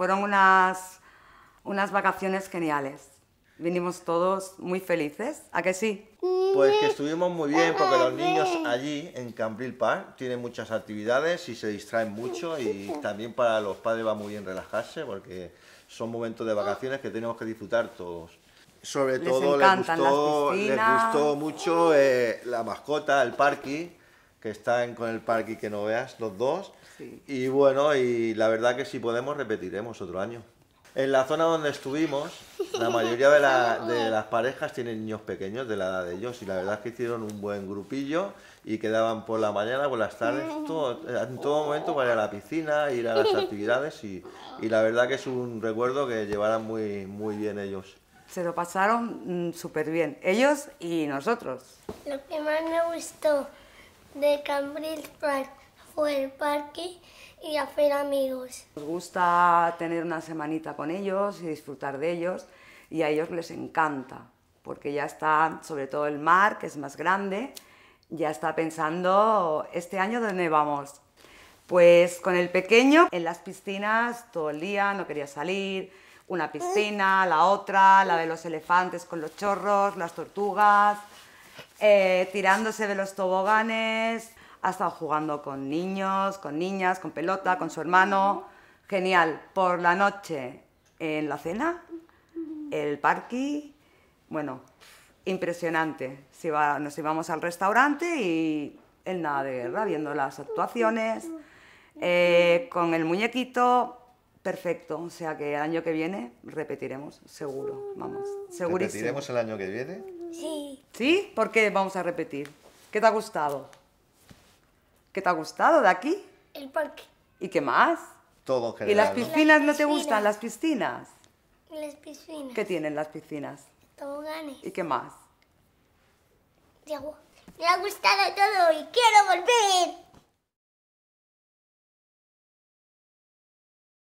fueron unas, unas vacaciones geniales. Vinimos todos muy felices, ¿a que sí? Pues que estuvimos muy bien porque los niños allí en Cambril Park tienen muchas actividades y se distraen mucho y también para los padres va muy bien relajarse porque son momentos de vacaciones que tenemos que disfrutar todos. Sobre todo les gustó, mucho eh, la mascota, el parque que están con el parque y que no veas, los dos. Y bueno, y la verdad que si podemos repetiremos otro año. En la zona donde estuvimos, la mayoría de, las parejas tienen niños pequeños de la edad de ellos y la verdad que hicieron un buen grupillo y quedaban por la mañana, por las tardes, mm. en todo momento para ir a la piscina, ir a las actividades y, y la verdad que es un recuerdo que llevarán muy, muy bien ellos. Se lo pasaron mm, súper bien, ellos y nosotros. Lo que más me gustó de Cambridge Park fue el parque y hacer amigos. Nos gusta tener una semanita con ellos y disfrutar de ellos y a ellos les encanta porque ya está sobre todo el mar, que es más grande, ya está pensando este año dónde vamos. Pues con el pequeño en las piscinas todo el día, no quería salir, una piscina, la otra, la de los elefantes con los chorros, las tortugas, eh, tirándose de los toboganes, ha estado jugando con niños, con niñas, con pelota, con su hermano. Genial. Por la noche, en la cena, el parque, bueno, impresionante. Si nos íbamos al restaurante y él nada de guerra, viendo las actuaciones, eh, con el muñequito, perfecto. O sea que el año que viene repetiremos, seguro, vamos, segurísimo. ¿Repetiremos el año que viene? Sí. ¿Sí? Porque vamos a repetir? ¿Qué te ha gustado? ¿Qué te ha gustado de aquí? El parque. ¿Y qué más? Todo ¿Y las piscinas ¿no? te gustan? ¿Las piscinas? Las piscinas. ¿Qué tienen las piscinas? Toboganes. ¿Y qué más? Me ha gustado todo y quiero volver.